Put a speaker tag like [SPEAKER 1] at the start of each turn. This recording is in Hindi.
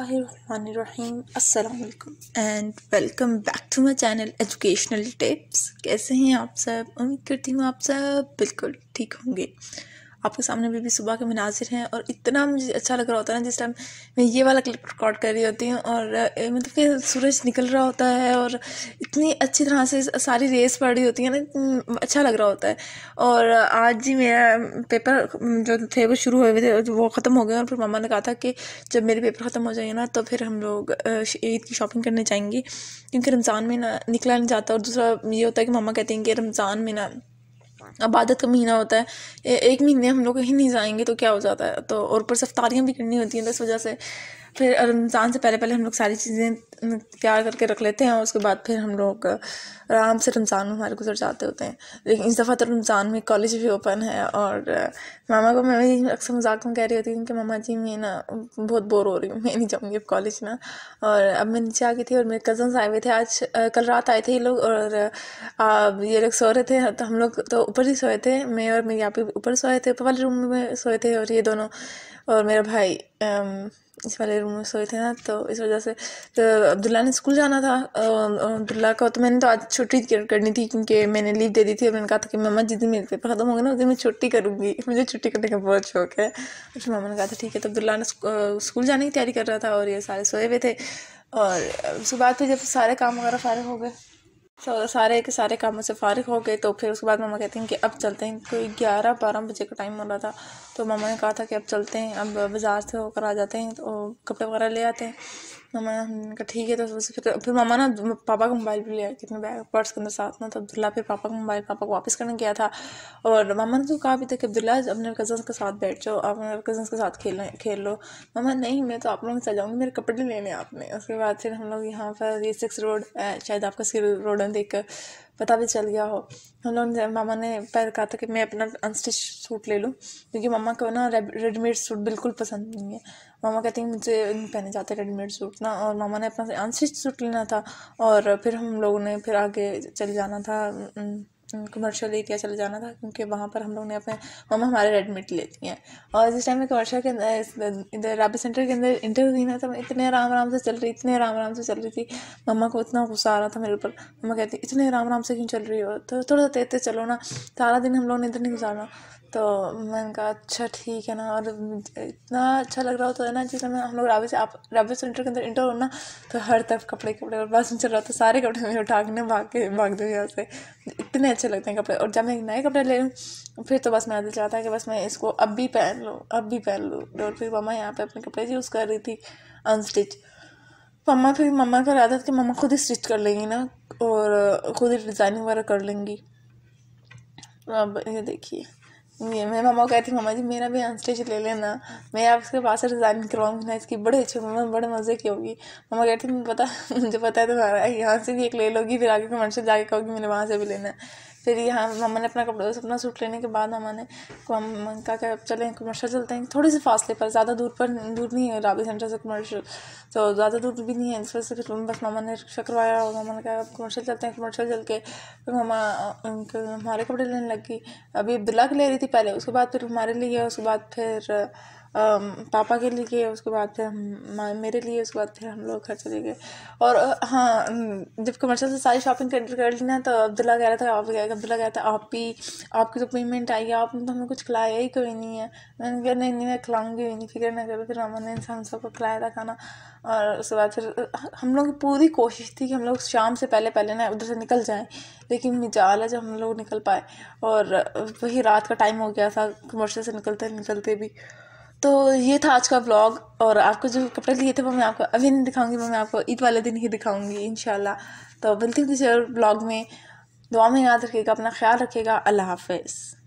[SPEAKER 1] अस्सलाम and welcome back to my channel educational tips कैसे हैं आप सब उम्मीद करती हूँ आप सब बिल्कुल ठीक होंगे आपके सामने भी, भी सुबह के मनाजिर हैं और इतना मुझे अच्छा लग रहा होता है ना जिस टाइम मैं ये वाला क्लिप रिकॉर्ड कर रही होती हूँ और मतलब कि सूरज निकल रहा होता है और इतनी अच्छी तरह से सारी रेस पड़ रही होती है ना अच्छा लग रहा होता है और आज जी मेरा पेपर जो थे वो शुरू हुए थे वो ख़त्म हो गए और फिर मामा ने कहा था कि जब मेरे पेपर ख़त्म हो जाएंगे ना तो फिर हम लोग ईद की शॉपिंग करने जाएंगे क्योंकि रमज़ान में ना निकला नहीं जाता और दूसरा ये होता है कि मामा कहते हैं कि रमज़ान में ना अबादत का महीना होता है एक महीने हम लोग कहीं नहीं जाएंगे तो क्या हो जाता है तो और ऊपर से भी करनी होती हैं तो इस वजह से फिर रमज़ान से पहले पहले हम लोग सारी चीज़ें तैयार करके रख लेते हैं और उसके बाद फिर हम लोग आराम से रमज़ान में हमारे गुजर जाते होते हैं लेकिन इस दफ़ा तो रमज़ान में कॉलेज भी ओपन है और मामा को मैं अक्सर मजाक में कह रही होती हूँ कि मामा जी मैं ना बहुत बोर हो रही हूँ मैं नहीं जाऊँगी अब कॉलेज ना और अब मैं नीचे आ गई थी और मेरे कज़न्स आए हुए थे आज कल रात आए थे ये लोग और ये लोग सो रहे थे तो हम लोग तो ऊपर ही सोए थे मैं और मेरी पे ऊपर सोए थे ऊपर वाले रूम में सोए थे और ये दोनों और मेरा भाई इस वाले रूम में सोए थे ना तो इस वजह से तो अब्दुल्ला ने स्कूल जाना था अब्दुल्ला का तो मैंने तो आज छुट्टी करनी थी क्योंकि मैंने लीव दे दी थी और मैंने कहा था कि मम्मा जिस दिन मेरे पेपर ख़त्म होगा ना उस दिन मैं छुट्टी करूँगी मुझे छुट्टी करने का बहुत शौक है और तो फिर मम्मा ने कहा था ठीक है तो अब्दुल्ला ने स्कूल जाने की तैयारी कर रहा था और ये सारे सोए हुए थे और उसके बाद फिर जब सारे काम वगैरह सारे हो गए तो सारे के सारे कामों से फारिग हो गए तो फिर उसके बाद मम्मा कहती हैं कि अब चलते हैं कोई ग्यारह बारह बजे का टाइम हो रहा था तो मम्मा ने कहा था कि अब चलते हैं अब बाज़ार से होकर आ जाते हैं तो कपड़े वगैरह ले आते हैं मम्मा ने कहा ठीक है तो फिर फिर मम्मा ना पापा का मोबाइल भी लिया कितने बैग पर्स के अंदर साथ ना तो अब्दुल्ला फिर पापा का मोबाइल पापा को वापस करने गया था और मम्मा ने तो कहा भी था कि अब्दुल्ला अपने कज़न्स के साथ बैठ जाओ अपने कज़न्स के साथ खेल खेल लो मम्मा नहीं मैं तो आप लोगों से जाऊँगी मेरे कपड़े लेने आपने उसके बाद फिर हम लोग यहाँ पर सिक्स रोड शायद आपका रोड देख कर पता भी चल गया हो हम लोग मामा ने पहले कहा था कि मैं अपना अनस्टिच सूट ले लूँ क्योंकि मामा को ना रेडीमेड सूट बिल्कुल पसंद नहीं है मामा कहते हैं मुझे नहीं पहने जाते रेडीमेड सूट ना और मामा ने अपना अनस्टिच सूट लेना था और फिर हम लोगों ने फिर आगे चले जाना था हम्म, कमर्शियल एरिया चले जाना था क्योंकि वहाँ पर हम लोग ने अपने मम्मा हमारे एडमिट लेती हैं और जिस टाइम में कमर्शियल के अंदर इधर राबी सेंटर के अंदर इंटरव्यू दी ना तो मैं इतने आराम आराम से चल रही इतने आराम आराम से चल रही थी मम्मा को इतना गुस्सा आ रहा था मेरे ऊपर मम्मा कहती इतने आराम आराम से क्यों चल रही हो तो थोड़ा सा तेज तेज चलो ना सारा दिन हम लोग ने इधर नहीं गुजारना तो मैंने कहा अच्छा ठीक है ना और इतना अच्छा लग रहा होता है ना जैसे मैं हम लोग रावे से आप रावे सेंटर के अंदर इंटर हो ना तो हर तरफ कपड़े कपड़े और बस में चल रहा था सारे कपड़े मेरे उठाने भाग के भाग दो यहाँ से इतने अच्छे लगते हैं कपड़े और जब मैं नए कपड़े ले लूँ फिर तो बस मैं आदि चाहता कि बस मैं इसको अब भी पहन लूँ अब भी पहन लूँ और फिर मम्मा यहाँ पर अपने कपड़े यूज़ कर रही थी अनस्टिच मम्मा फिर मम्मा का आदत कि मम्मा खुद ही स्टिच कर लेंगी ना और खुद ही डिज़ाइनिंग वगैरह कर लेंगी अब ये देखिए ये मैं मामा को कहती मामा जी मेरा भी स्टेज ले लेना मैं आपके पास डिज़ाइन करवाऊँगी ना इसकी बड़े अच्छे मामा बड़े मज़े की होगी मामा कहती मुझे पता मुझे पता है तुम्हारा यहाँ से भी एक ले लोगी फिर आगे कमेंट से जाके कहोगी मैंने वहाँ से भी लेना है फिर यहाँ मामा ने अपना कपड़ा अपना सूट लेने के बाद मामा ने कहा क्या चलें कमर्शल चलते हैं थोड़े से फासले पर ज़्यादा दूर पर दूर नहीं है राबी सेंटर से कमर्शल तो ज़्यादा दूर भी नहीं है इस वजह से फिर बस मामा ने रिक्शा करवाया और मामा ने कहा अब कमर्शल चलते हैं कमर्शल चल के फिर मामा उनके हमारे कपड़े लेने लगी अभी अब्दुल्ला के ले रही थी पहले उसके बाद फिर हमारे लिए उसके बाद फिर पापा के लिए उसके बाद फिर हम मेरे लिए उसके बाद फिर हम लोग घर चले गए और हाँ जब कमर्शियल से सारी शॉपिंग कर ली ना तो अब्दुल्ला कह रहा था आप अब्दुल्ला गया था आप भी आपकी तो पेमेंट आई है आपने तो हमें कुछ खिलाया ही कोई नहीं है मैंने कहा नहीं नहीं मैं खिलाऊंगी भी नहीं फिक्र ना करो फिर अमन ने हम सबको खिलाया था खाना और उसके बाद फिर हम लोग की पूरी कोशिश थी कि हम लोग शाम से पहले पहले ना उधर से निकल जाएं लेकिन मिजाल है जब हम लोग निकल पाए और वही रात का टाइम हो गया था कमर्शियल से निकलते निकलते भी तो ये था आज का ब्लॉग और आपको जो कपड़े लिए थे वो मैं आपको अभी नहीं दिखाऊंगी वो मैं आपको ईद वाले दिन ही दिखाऊंगी इन तो मिलती हूँ किसी और ब्लॉग में दुआ में याद रखेगा अपना ख्याल रखेगा अल्लाह हाफिज़